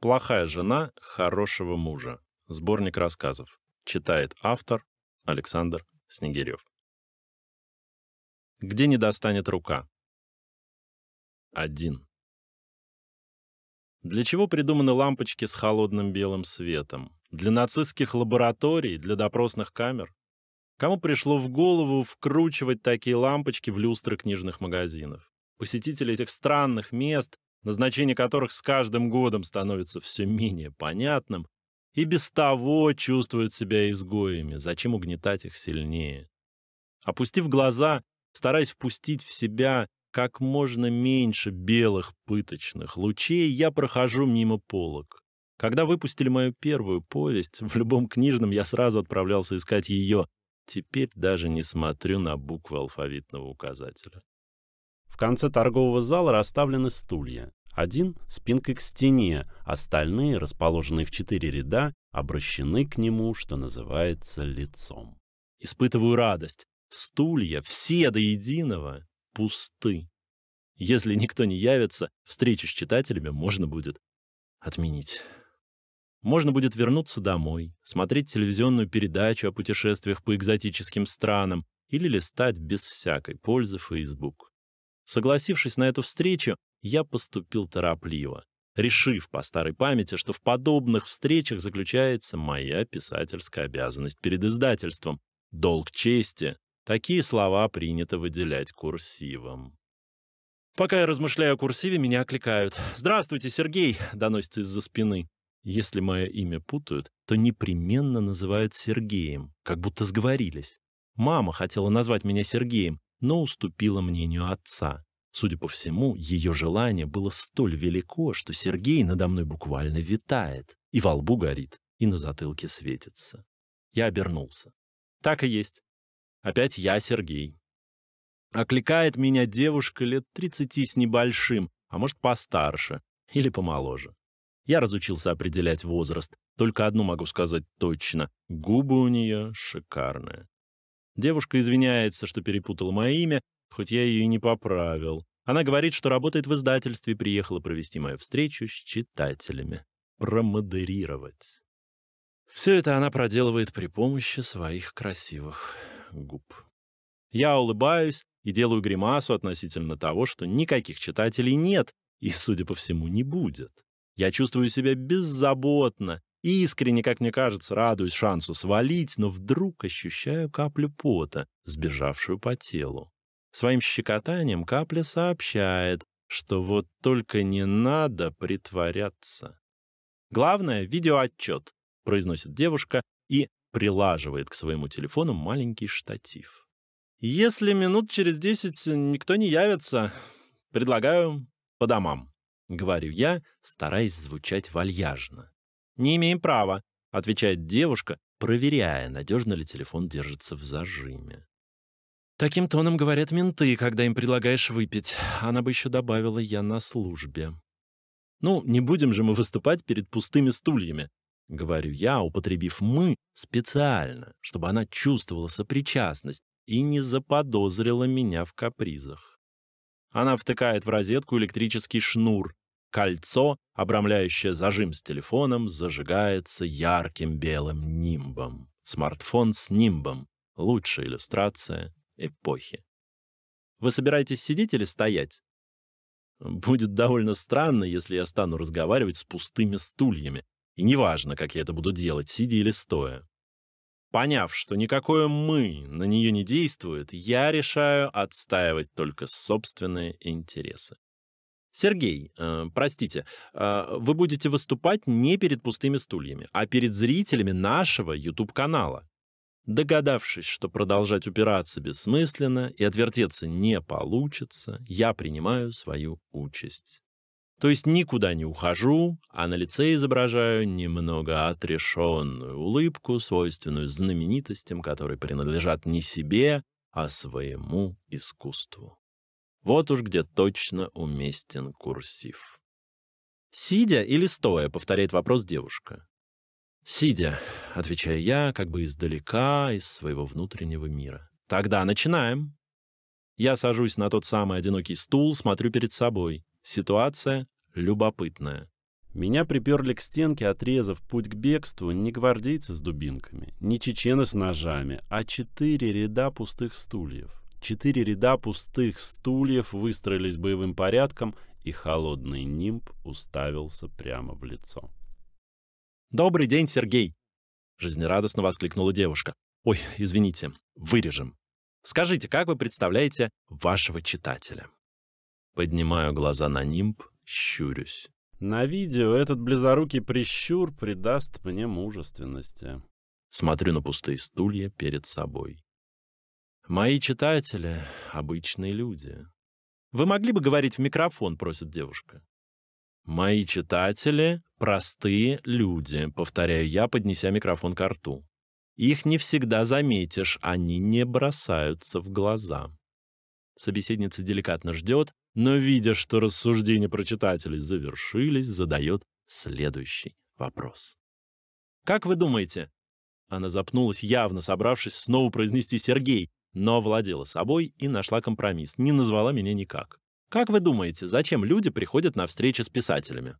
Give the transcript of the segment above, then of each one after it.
Плохая жена хорошего мужа. Сборник рассказов. Читает автор Александр Снегирев. Где не достанет рука? Один. Для чего придуманы лампочки с холодным белым светом? Для нацистских лабораторий, для допросных камер? Кому пришло в голову вкручивать такие лампочки в люстры книжных магазинов? Посетители этих странных мест назначение которых с каждым годом становится все менее понятным, и без того чувствуют себя изгоями, зачем угнетать их сильнее. Опустив глаза, стараясь впустить в себя как можно меньше белых пыточных лучей, я прохожу мимо полок. Когда выпустили мою первую повесть, в любом книжном я сразу отправлялся искать ее. Теперь даже не смотрю на буквы алфавитного указателя. В конце торгового зала расставлены стулья. Один спинкой к стене, остальные, расположенные в четыре ряда, обращены к нему, что называется, лицом. Испытываю радость. Стулья, все до единого, пусты. Если никто не явится, встречу с читателями можно будет отменить. Можно будет вернуться домой, смотреть телевизионную передачу о путешествиях по экзотическим странам или листать без всякой пользы Facebook. Согласившись на эту встречу, я поступил торопливо, решив по старой памяти, что в подобных встречах заключается моя писательская обязанность перед издательством, долг чести. Такие слова принято выделять курсивом. Пока я размышляю о курсиве, меня окликают. «Здравствуйте, Сергей!» — доносится из-за спины. Если мое имя путают, то непременно называют Сергеем, как будто сговорились. Мама хотела назвать меня Сергеем, но уступила мнению отца. Судя по всему, ее желание было столь велико, что Сергей надо мной буквально витает, и во лбу горит, и на затылке светится. Я обернулся. Так и есть. Опять я, Сергей. Окликает меня девушка лет тридцати с небольшим, а может постарше или помоложе. Я разучился определять возраст. Только одну могу сказать точно. Губы у нее шикарные. Девушка извиняется, что перепутала мое имя, хоть я ее и не поправил. Она говорит, что работает в издательстве, приехала провести мою встречу с читателями, промодерировать. Все это она проделывает при помощи своих красивых губ. Я улыбаюсь и делаю гримасу относительно того, что никаких читателей нет и, судя по всему, не будет. Я чувствую себя беззаботно, искренне, как мне кажется, радуюсь шансу свалить, но вдруг ощущаю каплю пота, сбежавшую по телу. Своим щекотанием капля сообщает, что вот только не надо притворяться. Главное — видеоотчет, произносит девушка и прилаживает к своему телефону маленький штатив. Если минут через десять никто не явится, предлагаю по домам, говорю я, стараясь звучать вальяжно. Не имеем права, отвечает девушка, проверяя, надежно ли телефон держится в зажиме. Таким тоном говорят менты, когда им предлагаешь выпить. Она бы еще добавила «я на службе». «Ну, не будем же мы выступать перед пустыми стульями», — говорю я, употребив «мы» специально, чтобы она чувствовала сопричастность и не заподозрила меня в капризах. Она втыкает в розетку электрический шнур. Кольцо, обрамляющее зажим с телефоном, зажигается ярким белым нимбом. Смартфон с нимбом — лучшая иллюстрация эпохи. Вы собираетесь сидеть или стоять? Будет довольно странно, если я стану разговаривать с пустыми стульями, и неважно, как я это буду делать, сидя или стоя. Поняв, что никакое «мы» на нее не действует, я решаю отстаивать только собственные интересы. Сергей, э, простите, э, вы будете выступать не перед пустыми стульями, а перед зрителями нашего YouTube-канала. Догадавшись, что продолжать упираться бессмысленно и отвертеться не получится, я принимаю свою участь. То есть никуда не ухожу, а на лице изображаю немного отрешенную улыбку, свойственную знаменитостям, которые принадлежат не себе, а своему искусству. Вот уж где точно уместен курсив. Сидя или стоя, повторяет вопрос девушка. «Сидя», — отвечаю я, как бы издалека, из своего внутреннего мира. «Тогда начинаем». Я сажусь на тот самый одинокий стул, смотрю перед собой. Ситуация любопытная. Меня приперли к стенке, отрезав путь к бегству не гвардейцы с дубинками, не чечены с ножами, а четыре ряда пустых стульев. Четыре ряда пустых стульев выстроились боевым порядком, и холодный нимб уставился прямо в лицо. «Добрый день, Сергей!» Жизнерадостно воскликнула девушка. «Ой, извините, вырежем. Скажите, как вы представляете вашего читателя?» Поднимаю глаза на нимб, щурюсь. На видео этот близорукий прищур придаст мне мужественности. Смотрю на пустые стулья перед собой. Мои читатели — обычные люди. «Вы могли бы говорить в микрофон?» — просит девушка. Мои читатели — простые люди, повторяю я, поднеся микрофон к рту. Их не всегда заметишь, они не бросаются в глаза. Собеседница деликатно ждет, но, видя, что рассуждения про читателей завершились, задает следующий вопрос. «Как вы думаете?» Она запнулась, явно собравшись снова произнести «Сергей», но владела собой и нашла компромисс, не назвала меня никак. Как вы думаете, зачем люди приходят на встречи с писателями?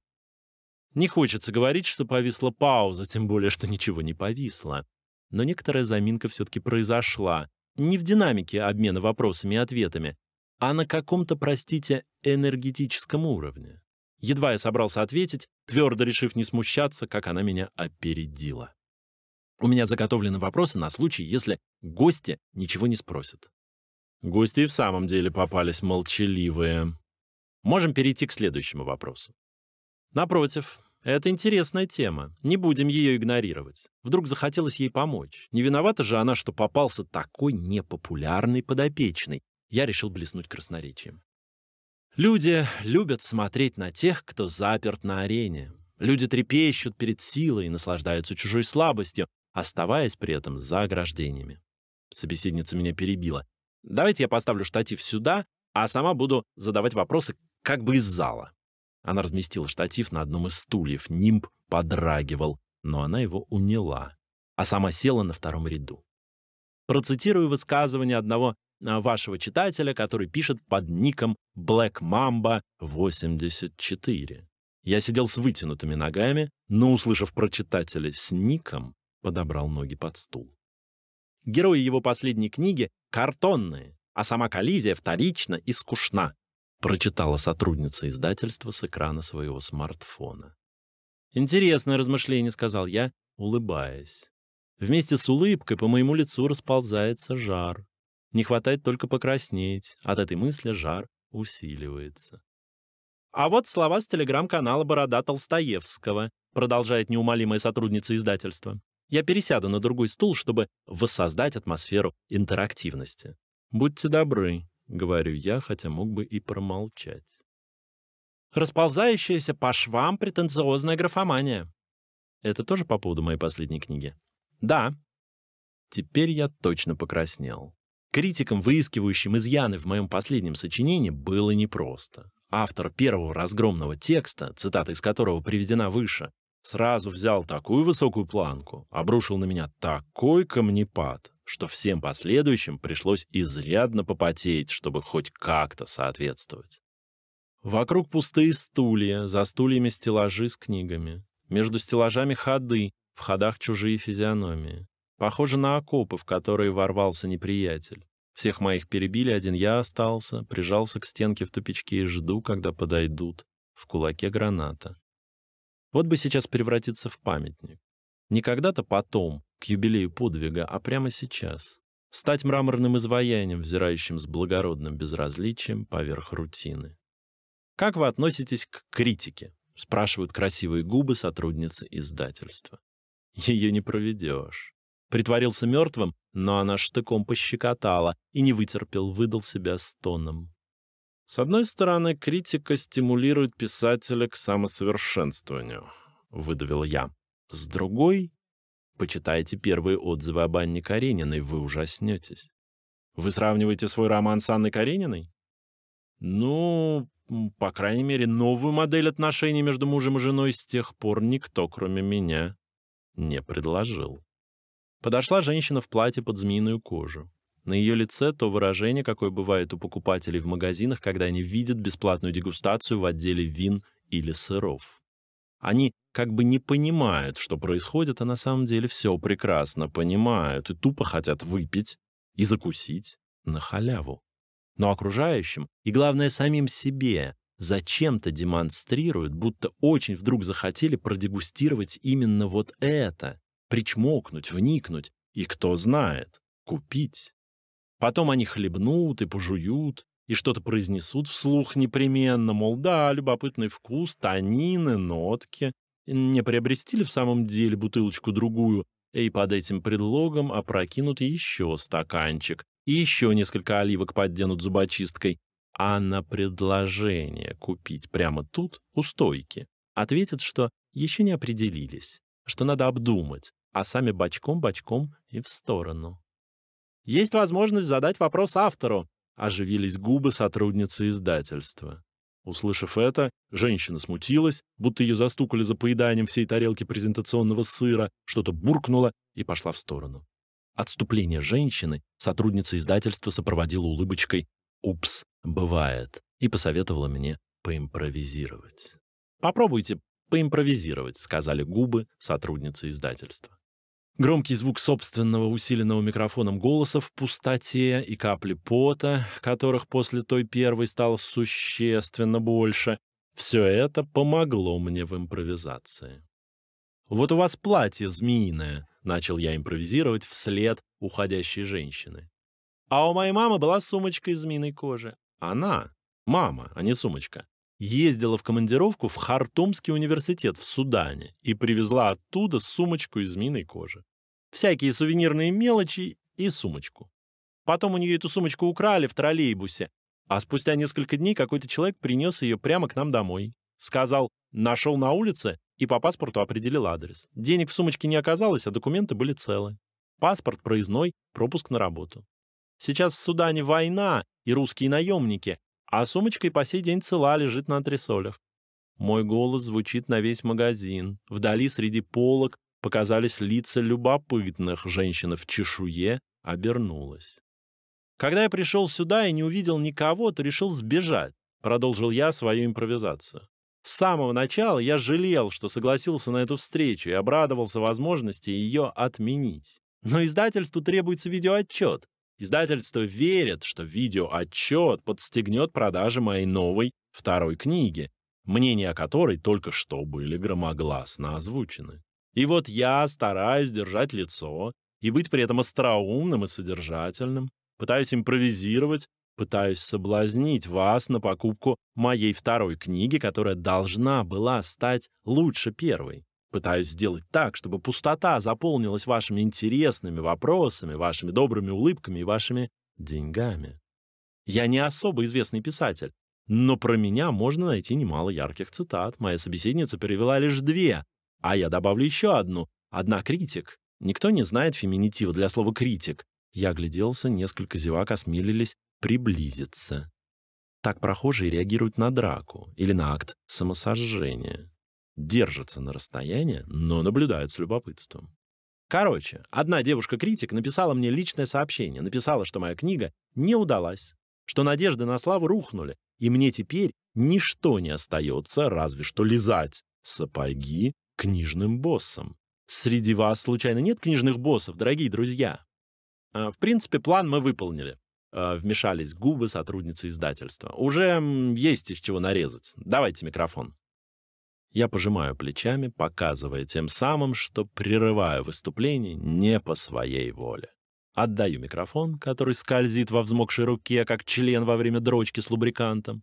Не хочется говорить, что повисла пауза, тем более, что ничего не повисло. Но некоторая заминка все-таки произошла. Не в динамике обмена вопросами и ответами, а на каком-то, простите, энергетическом уровне. Едва я собрался ответить, твердо решив не смущаться, как она меня опередила. У меня заготовлены вопросы на случай, если гости ничего не спросят. Гости в самом деле попались молчаливые. Можем перейти к следующему вопросу. Напротив, это интересная тема. Не будем ее игнорировать. Вдруг захотелось ей помочь. Не виновата же она, что попался такой непопулярный подопечный. Я решил блеснуть красноречием. Люди любят смотреть на тех, кто заперт на арене. Люди трепещут перед силой и наслаждаются чужой слабостью, оставаясь при этом за ограждениями. Собеседница меня перебила. Давайте я поставлю штатив сюда, а сама буду задавать вопросы как бы из зала. Она разместила штатив на одном из стульев. Нимб подрагивал, но она его уняла, а сама села на втором ряду. Процитирую высказывание одного а, вашего читателя, который пишет под ником Black Mamba 84. Я сидел с вытянутыми ногами, но, услышав про читателя с ником, подобрал ноги под стул. Герои его последней книги картонные, а сама коллизия вторична и скучна», прочитала сотрудница издательства с экрана своего смартфона. «Интересное размышление», — сказал я, улыбаясь. Вместе с улыбкой по моему лицу расползается жар. Не хватает только покраснеть. От этой мысли жар усиливается. А вот слова с телеграм-канала «Борода Толстоевского», продолжает неумолимая сотрудница издательства. Я пересяду на другой стул, чтобы воссоздать атмосферу интерактивности. Будьте добры, говорю я, хотя мог бы и промолчать. Расползающаяся по швам претенциозная графомания. Это тоже по поводу моей последней книги. Да. Теперь я точно покраснел. Критикам, выискивающим изъяны в моем последнем сочинении, было непросто. Автор первого разгромного текста, цитата из которого приведена выше, Сразу взял такую высокую планку, обрушил на меня такой камнепад, что всем последующим пришлось изрядно попотеть, чтобы хоть как-то соответствовать. Вокруг пустые стулья, за стульями стеллажи с книгами. Между стеллажами ходы, в ходах чужие физиономии. Похоже на окопы, в которые ворвался неприятель. Всех моих перебили, один я остался, прижался к стенке в тупичке и жду, когда подойдут. В кулаке граната. Вот бы сейчас превратиться в памятник. Не когда-то потом, к юбилею подвига, а прямо сейчас. Стать мраморным изваянием, взирающим с благородным безразличием поверх рутины. Как вы относитесь к критике? спрашивают красивые губы сотрудницы издательства. Ее не проведешь. Притворился мертвым, но она штыком пощекотала и не вытерпел, выдал себя стоном. С одной стороны, критика стимулирует писателя к самосовершенствованию, выдавил я. С другой, почитайте первые отзывы об Анне Карениной, вы ужаснётесь. Вы сравниваете свой роман с Анной Карениной? Ну, по крайней мере, новую модель отношений между мужем и женой с тех пор никто, кроме меня, не предложил. Подошла женщина в платье под змеиную кожу. На ее лице то выражение, какое бывает у покупателей в магазинах, когда они видят бесплатную дегустацию в отделе вин или сыров. Они как бы не понимают, что происходит, а на самом деле все прекрасно понимают и тупо хотят выпить и закусить на халяву. Но окружающим и, главное, самим себе зачем-то демонстрируют, будто очень вдруг захотели продегустировать именно вот это, причмокнуть, вникнуть и, кто знает, купить. Потом они хлебнут и пожуют, и что-то произнесут вслух непременно, мол, да, любопытный вкус, танины, нотки. Не приобрести ли в самом деле бутылочку-другую, и под этим предлогом опрокинут еще стаканчик, и еще несколько оливок подденут зубочисткой, а на предложение купить прямо тут, у стойки, ответят, что еще не определились, что надо обдумать, а сами бочком-бочком и в сторону. Есть возможность задать вопрос автору. Оживились губы сотрудницы издательства. Услышав это, женщина смутилась, будто ее застукали за поеданием всей тарелки презентационного сыра, что-то буркнула и пошла в сторону. Отступление женщины сотрудница издательства сопроводила улыбочкой «Упс, бывает» и посоветовала мне поимпровизировать. «Попробуйте поимпровизировать», — сказали губы сотрудницы издательства. Громкий звук собственного усиленного микрофоном голоса в пустоте и капли пота, которых после той первой стало существенно больше, все это помогло мне в импровизации. «Вот у вас платье змеиное», — начал я импровизировать вслед уходящей женщины. «А у моей мамы была сумочка из змеиной кожи. Она, мама, а не сумочка ездила в командировку в Хартумский университет в Судане и привезла оттуда сумочку из змеиной кожи. Всякие сувенирные мелочи и сумочку. Потом у нее эту сумочку украли в троллейбусе, а спустя несколько дней какой-то человек принес ее прямо к нам домой. Сказал «нашел на улице» и по паспорту определил адрес. Денег в сумочке не оказалось, а документы были целы. Паспорт проездной, пропуск на работу. Сейчас в Судане война и русские наемники, а сумочка и по сей день цела лежит на антресолях. Мой голос звучит на весь магазин. Вдали среди полок показались лица любопытных. Женщина в чешуе обернулась. Когда я пришел сюда и не увидел никого, то решил сбежать, продолжил я свою импровизацию. С самого начала я жалел, что согласился на эту встречу и обрадовался возможности ее отменить. Но издательству требуется видеоотчет, Издательство верит, что видеоотчет подстегнет продажи моей новой второй книги, мнения которой только что были громогласно озвучены. И вот я стараюсь держать лицо и быть при этом остроумным и содержательным, пытаюсь импровизировать, пытаюсь соблазнить вас на покупку моей второй книги, которая должна была стать лучше первой пытаюсь сделать так, чтобы пустота заполнилась вашими интересными вопросами, вашими добрыми улыбками и вашими деньгами. Я не особо известный писатель, но про меня можно найти немало ярких цитат. Моя собеседница перевела лишь две, а я добавлю еще одну. Одна критик. Никто не знает феминитива для слова критик. Я гляделся, несколько зевак осмелились приблизиться. Так прохожие реагируют на драку или на акт самосожжения держатся на расстоянии, но наблюдают с любопытством. Короче, одна девушка-критик написала мне личное сообщение, написала, что моя книга не удалась, что надежды на славу рухнули, и мне теперь ничто не остается, разве что лизать сапоги книжным боссам. Среди вас случайно нет книжных боссов, дорогие друзья? А, в принципе, план мы выполнили. А, вмешались губы сотрудницы издательства. Уже есть из чего нарезать. Давайте микрофон. Я пожимаю плечами, показывая тем самым, что прерываю выступление не по своей воле. Отдаю микрофон, который скользит во взмокшей руке, как член во время дрочки с лубрикантом.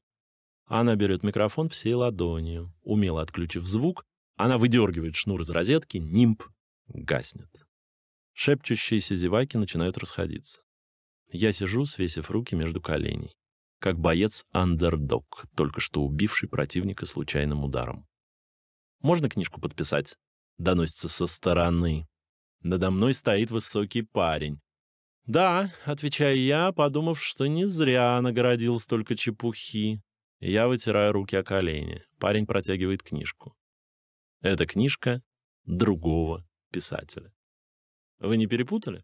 Она берет микрофон всей ладонью, умело отключив звук, она выдергивает шнур из розетки, нимб гаснет. Шепчущиеся зеваки начинают расходиться. Я сижу, свесив руки между коленей, как боец-андердог, только что убивший противника случайным ударом. Можно книжку подписать?» Доносится со стороны. Надо мной стоит высокий парень. «Да», — отвечаю я, подумав, что не зря наградил столько чепухи. Я вытираю руки о колени. Парень протягивает книжку. Это книжка другого писателя. Вы не перепутали?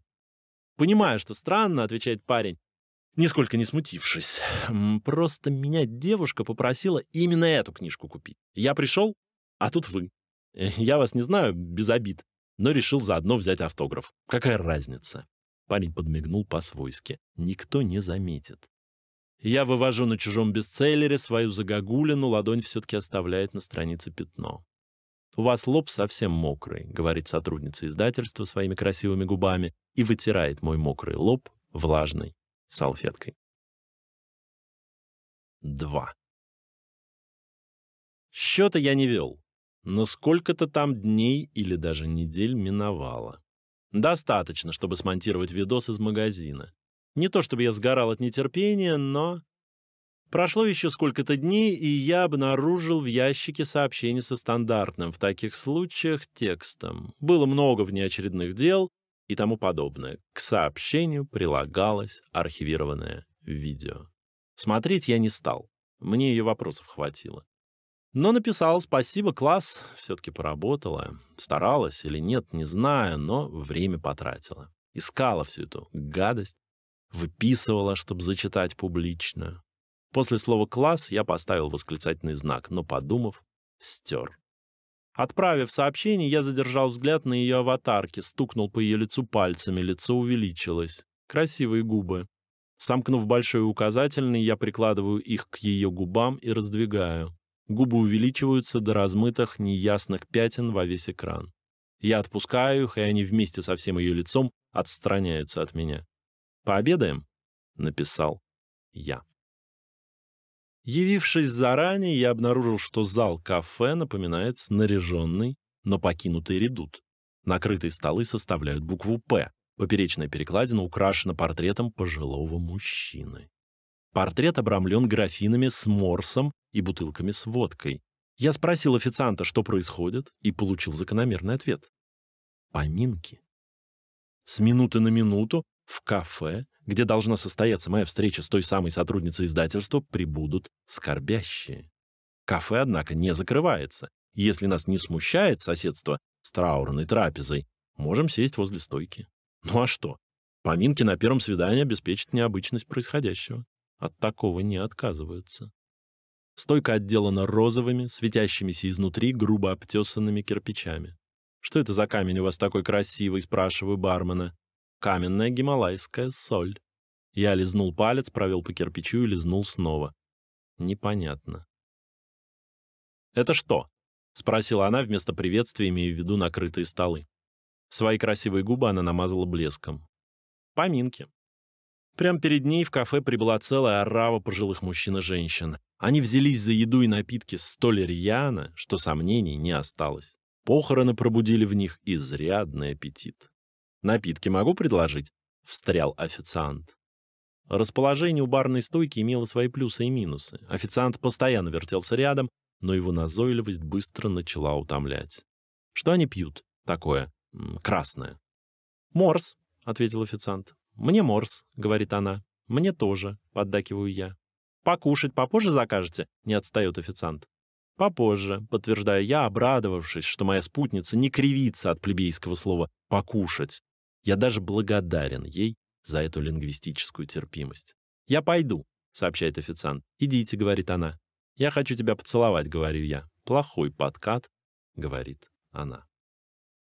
Понимаю, что странно, отвечает парень, нисколько не смутившись. Просто меня девушка попросила именно эту книжку купить. Я пришел, а тут вы. Э, я вас не знаю, без обид, но решил заодно взять автограф. Какая разница? Парень подмигнул по-свойски. Никто не заметит. Я вывожу на чужом бестселлере свою загогулину, ладонь все таки оставляет на странице пятно. У вас лоб совсем мокрый, говорит сотрудница издательства своими красивыми губами и вытирает мой мокрый лоб влажной салфеткой. 2. Счета я не вел но сколько-то там дней или даже недель миновало. Достаточно, чтобы смонтировать видос из магазина. Не то чтобы я сгорал от нетерпения, но... Прошло еще сколько-то дней, и я обнаружил в ящике сообщение со стандартным в таких случаях текстом. Было много внеочередных дел и тому подобное. К сообщению прилагалось архивированное видео. Смотреть я не стал. Мне ее вопросов хватило. Но написал «Спасибо, класс!» Все-таки поработала. Старалась или нет, не знаю, но время потратила. Искала всю эту гадость. Выписывала, чтобы зачитать публично. После слова «класс» я поставил восклицательный знак, но, подумав, стер. Отправив сообщение, я задержал взгляд на ее аватарке, стукнул по ее лицу пальцами, лицо увеличилось. Красивые губы. Сомкнув большой указательный, я прикладываю их к ее губам и раздвигаю. Губы увеличиваются до размытых, неясных пятен во весь экран. Я отпускаю их, и они вместе со всем ее лицом отстраняются от меня. «Пообедаем?» — написал я. Явившись заранее, я обнаружил, что зал кафе напоминает снаряженный, но покинутый редут. Накрытые столы составляют букву «П». Поперечная перекладина украшена портретом пожилого мужчины. Портрет обрамлен графинами с морсом и бутылками с водкой. Я спросил официанта, что происходит, и получил закономерный ответ. Поминки. С минуты на минуту в кафе, где должна состояться моя встреча с той самой сотрудницей издательства, прибудут скорбящие. Кафе, однако, не закрывается. Если нас не смущает соседство с траурной трапезой, можем сесть возле стойки. Ну а что? Поминки на первом свидании обеспечат необычность происходящего. От такого не отказываются. Стойка отделана розовыми, светящимися изнутри грубо обтесанными кирпичами. «Что это за камень у вас такой красивый?» — спрашиваю бармена. «Каменная гималайская соль». Я лизнул палец, провел по кирпичу и лизнул снова. Непонятно. «Это что?» — спросила она вместо приветствия, имея в виду накрытые столы. Свои красивые губы она намазала блеском. «Поминки», Прямо перед ней в кафе прибыла целая орава пожилых мужчин и женщин. Они взялись за еду и напитки столь рьяно, что сомнений не осталось. Похороны пробудили в них изрядный аппетит. «Напитки могу предложить?» — встрял официант. Расположение у барной стойки имело свои плюсы и минусы. Официант постоянно вертелся рядом, но его назойливость быстро начала утомлять. «Что они пьют? Такое красное?» «Морс», — ответил официант. «Мне морс», — говорит она. «Мне тоже», — поддакиваю я. «Покушать попозже закажете?» — не отстает официант. «Попозже», — подтверждаю я, обрадовавшись, что моя спутница не кривится от плебейского слова «покушать». Я даже благодарен ей за эту лингвистическую терпимость. «Я пойду», — сообщает официант. «Идите», — говорит она. «Я хочу тебя поцеловать», — говорю я. «Плохой подкат», — говорит она.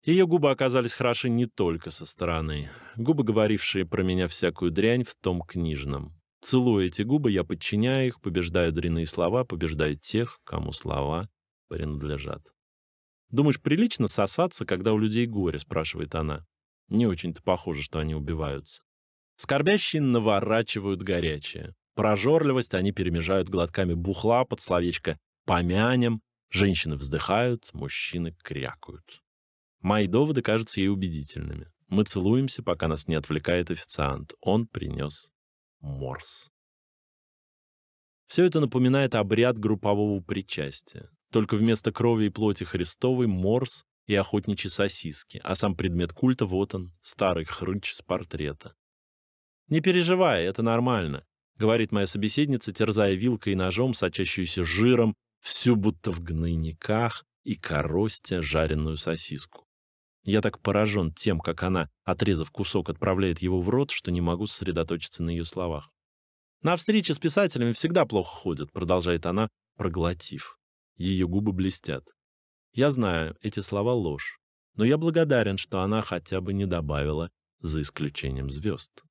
Ее губы оказались хороши не только со стороны. Губы, говорившие про меня всякую дрянь в том книжном. Целую эти губы, я подчиняю их, побеждаю дрянные слова, побеждаю тех, кому слова принадлежат. «Думаешь, прилично сосаться, когда у людей горе?» — спрашивает она. «Не очень-то похоже, что они убиваются». Скорбящие наворачивают горячее. Прожорливость они перемежают глотками бухла под словечко «помянем». Женщины вздыхают, мужчины крякают. Мои доводы кажутся ей убедительными. Мы целуемся, пока нас не отвлекает официант. Он принес морс. Все это напоминает обряд группового причастия. Только вместо крови и плоти Христовой морс и охотничьи сосиски, а сам предмет культа вот он, старый хрыч с портрета. «Не переживай, это нормально», — говорит моя собеседница, терзая вилкой и ножом, сочащуюся жиром, всю будто в гнойниках и коростя жареную сосиску. Я так поражен тем, как она, отрезав кусок, отправляет его в рот, что не могу сосредоточиться на ее словах. «На встрече с писателями всегда плохо ходят», — продолжает она, проглотив. Ее губы блестят. Я знаю, эти слова ложь, но я благодарен, что она хотя бы не добавила, за исключением звезд.